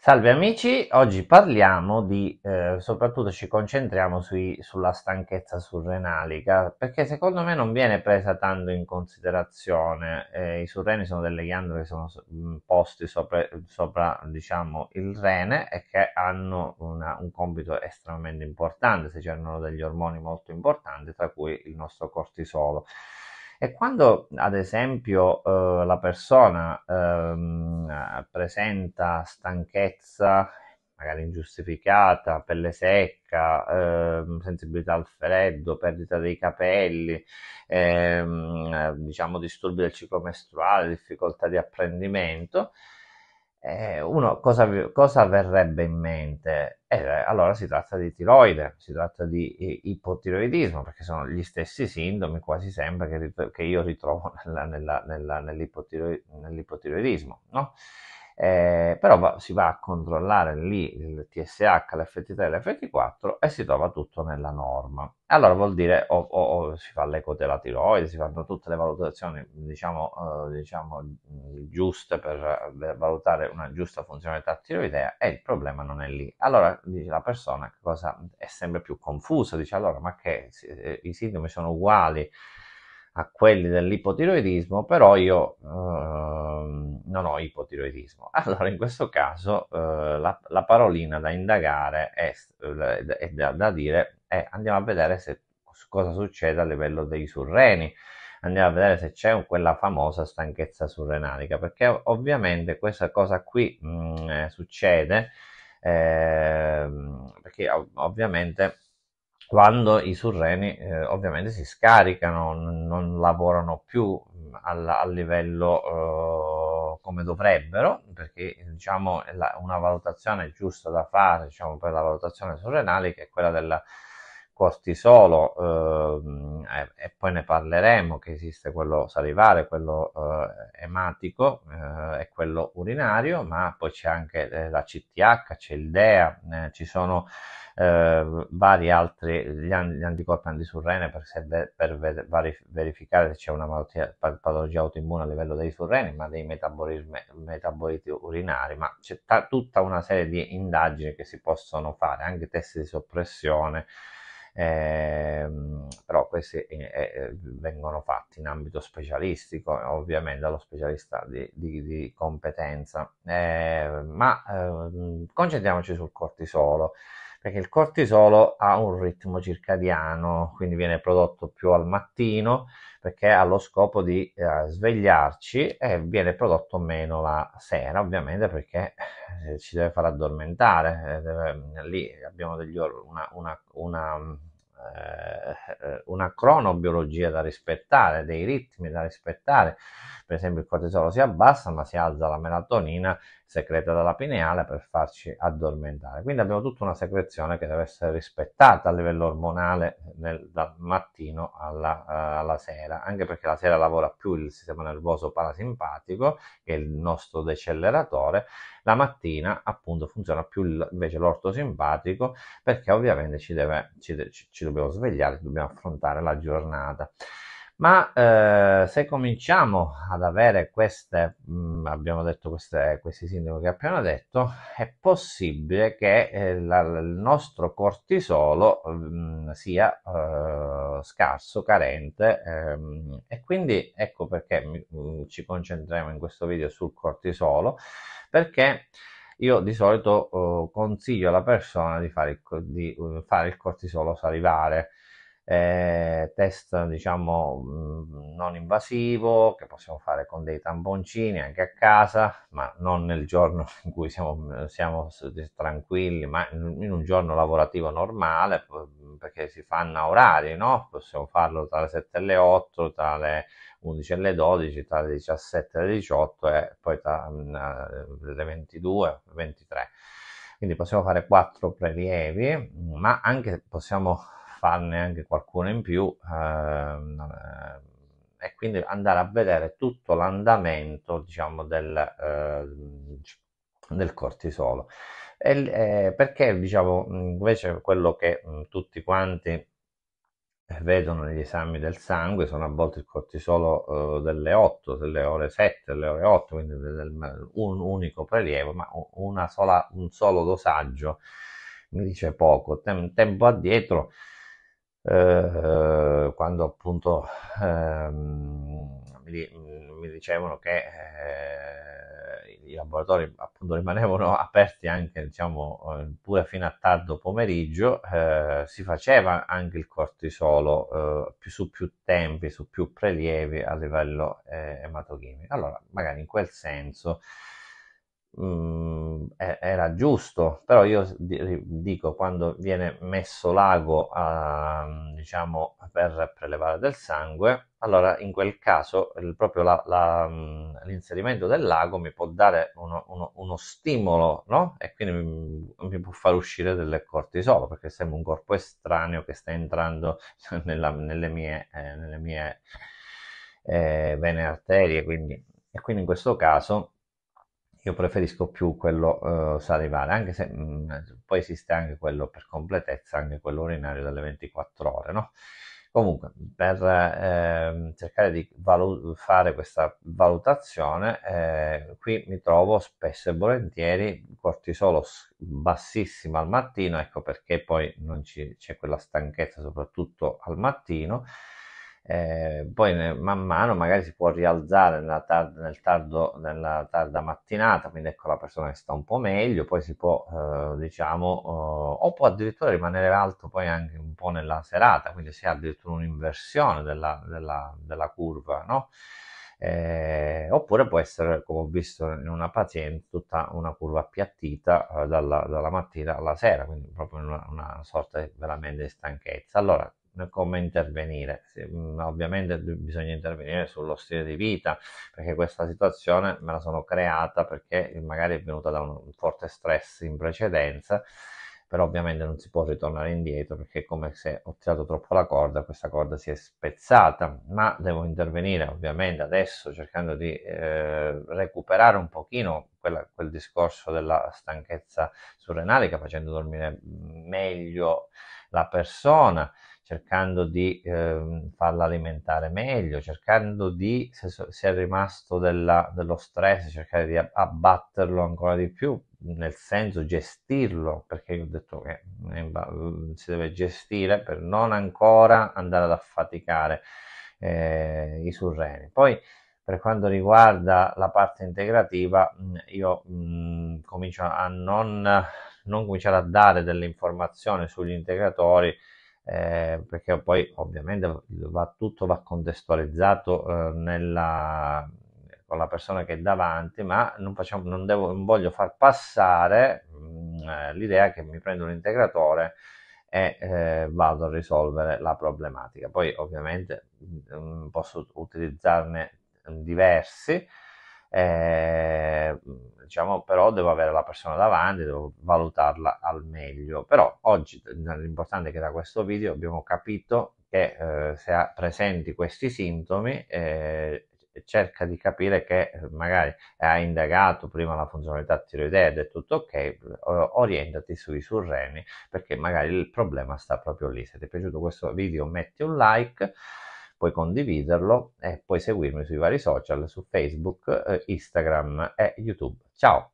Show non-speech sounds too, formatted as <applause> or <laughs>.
Salve amici, oggi parliamo di, eh, soprattutto ci concentriamo sui, sulla stanchezza surrenalica perché secondo me non viene presa tanto in considerazione, eh, i surreni sono delle ghiandole che sono mm, posti sopra, sopra diciamo, il rene e che hanno una, un compito estremamente importante, si cernano degli ormoni molto importanti tra cui il nostro cortisolo. E quando, ad esempio, eh, la persona eh, presenta stanchezza, magari ingiustificata, pelle secca, eh, sensibilità al freddo, perdita dei capelli, ehm, diciamo disturbi del ciclo mestruale, difficoltà di apprendimento, eh, uno cosa, cosa, verrebbe in mente? Eh, allora si tratta di tiroide, si tratta di ipotiroidismo, perché sono gli stessi sintomi quasi sempre che, che io ritrovo nella, nella, nell'ipotiroidismo. No? eh, però va, si va a controllare lì il TSH, l'FT3 e l'FT4 e si trova tutto nella norma. Allora vuol dire o, o, o si fa l'eco della tiroide, si fanno tutte le valutazioni diciamo, eh, diciamo giuste per, valutare una giusta funzionalità tiroidea e il problema non è lì. Allora dice la persona cosa, è sempre più confusa, dice allora ma che eh, i sintomi sono uguali a quelli dell'ipotiroidismo, però io eh, non ho ipotiroidismo. <laughs> Allora in questo caso eh, la, la, parolina da indagare e eh, da, da, dire è andiamo a vedere se, cosa succede a livello dei surreni, andiamo a vedere se c'è quella famosa stanchezza surrenalica, perché ovviamente questa cosa qui mh, mm, eh, succede eh, perché ov ovviamente quando i surreni eh, ovviamente si scaricano, non, non lavorano più mm, a livello eh, come dovrebbero, perché diciamo la, una valutazione giusta da fare diciamo, per la valutazione surrenale che è quella del cortisolo eh, e, e, poi ne parleremo che esiste quello salivare, quello eh, ematico eh, e quello urinario, ma poi c'è anche eh, la CTH, c'è il DEA, ci sono eh, vari altri, gli, gli anticorpi antisurrene per, per, per verificare se c'è una malattia, patologia autoimmune a livello dei surreni, ma dei metaboliti urinari, ma c'è tutta una serie di indagini che si possono fare, anche test di soppressione, eh, però questi eh, eh, vengono fatti in ambito specialistico, ovviamente dallo specialista di, di, di competenza. Eh, ma ehm, concentriamoci sul cortisolo perché il cortisolo ha un ritmo circadiano, quindi viene prodotto più al mattino perché ha lo scopo di eh, svegliarci e viene prodotto meno la sera, ovviamente perché ci eh, deve far addormentare, eh, deve, eh, lì abbiamo degli, una, una, una una cronobiologia da rispettare, dei ritmi da rispettare. Per esempio, il cortisolo si abbassa, ma si alza la melatonina secreta dalla pineale per farci addormentare. Quindi abbiamo tutta una secrezione che deve essere rispettata a livello ormonale nel, dal mattino alla, uh, alla, sera, anche perché la sera lavora più il sistema nervoso parasimpatico, che è il nostro deceleratore, la mattina appunto funziona più il, invece l'ortosimpatico, perché ovviamente ci, deve, ci, ci dobbiamo svegliare, dobbiamo affrontare la giornata ma eh, se cominciamo ad avere queste, mh, mm, abbiamo detto queste, questi sintomi che appena detto, è possibile che eh, la, il nostro cortisolo mh, mm, sia eh, scarso, carente ehm, e quindi ecco perché mi, mh, mm, ci concentriamo in questo video sul cortisolo, perché io di solito oh, consiglio alla persona di fare il, di, fare il cortisolo salivare, eh, test diciamo mm, non invasivo che possiamo fare con dei tamponcini anche a casa, ma non nel giorno <laughs> in cui siamo, siamo tranquilli, ma in un giorno lavorativo normale perché si fanno a orari, no? Possiamo farlo tra le 7 e le 8, tra le 11 e le 12, tra le 17 e le 18 e poi tra mm, eh, le 22 e 23. Quindi possiamo fare quattro prelievi, ma anche possiamo farne anche qualcuno in più eh, e quindi andare a vedere tutto l'andamento diciamo del, eh, del cortisolo e, eh, perché diciamo invece quello che mh, tutti quanti eh, vedono negli esami del sangue sono a volte il cortisolo eh, delle 8, delle ore 7, delle ore 8, quindi del, un unico prelievo, ma sola, un solo dosaggio mi dice poco. Tem tempo addietro eh, quando appunto ehm, mi, mi, dicevano che eh, i laboratori appunto rimanevano <laughs> aperti anche diciamo eh, pure fino a tardo pomeriggio eh, si faceva anche il cortisolo eh, più, su più tempi su più prelievi a livello ematochimico allora magari in quel senso mh, mm, eh, era giusto, però io dico quando viene messo l'ago a, diciamo, per prelevare del sangue, allora in quel caso il, proprio la, la, mm, l'inserimento dell'ago mi può dare uno, uno, uno stimolo no? e quindi mi, mi, può far uscire del cortisolo perché sembra un corpo estraneo che sta entrando <laughs> nella, nelle mie, eh, nelle mie eh, vene arterie, quindi, e quindi in questo caso io preferisco più quello uh, salivare, anche se mh, mm, poi esiste anche quello per completezza, anche quello urinario delle 24 ore, no? Comunque, per eh, cercare di valu- fare questa valutazione, eh, qui mi trovo spesso e volentieri cortisolo bassissimo al mattino, ecco perché poi non ci, c'è quella stanchezza, soprattutto al mattino, eh, poi man mano magari si può rialzare nella, tar- nel tardo, nella tarda mattinata, quindi ecco la persona che sta un po' meglio, poi si può eh, diciamo eh, o può addirittura rimanere alto poi anche un po' nella serata, quindi si ha addirittura un'inversione della, della, della curva, no? Eh, oppure può essere, come ho visto in una paziente, tutta una curva appiattita eh, dalla, dalla, mattina alla sera, quindi proprio una, una sorta veramente di stanchezza. Allora, come intervenire. Mm, ovviamente bisogna intervenire sullo stile di vita, perché questa situazione me la sono creata perché magari è venuta da un forte stress in precedenza, però ovviamente non si può ritornare indietro perché è come se ho tirato troppo la corda, questa corda si è spezzata, ma devo intervenire ovviamente adesso cercando di eh, recuperare un pochino quella, quel discorso della stanchezza surrenalica, facendo dormire mm, meglio la persona cercando di eh, farla alimentare meglio, cercando di, se, se è rimasto della, dello stress, cercare di abbatterlo ancora di più, nel senso gestirlo, perché io ho detto che mm, si deve gestire per non ancora andare ad affaticare eh, i surreni. Poi per quanto riguarda la parte integrativa, mm, io mh, mm, comincio a non, non cominciare a dare delle informazioni sugli integratori, eh, perché poi ovviamente va, tutto va contestualizzato eh, nella, con la persona che è davanti, ma non, facciamo, non, devo, non voglio far passare mh, mm, eh, l'idea che mi prendo un integratore e eh, vado a risolvere la problematica. Poi ovviamente mh, mm, posso utilizzarne diversi, eh, diciamo però devo avere la persona davanti, devo valutarla al meglio, però oggi l'importante è che da questo video abbiamo capito che eh, se presenti questi sintomi eh, cerca di capire che eh, magari hai indagato prima la funzionalità tiroidea ed è tutto ok, orientati sui surreni perché magari il problema sta proprio lì. Se ti è piaciuto questo video metti un like puoi condividerlo e puoi seguirmi sui vari social su Facebook, eh, Instagram e YouTube. Ciao!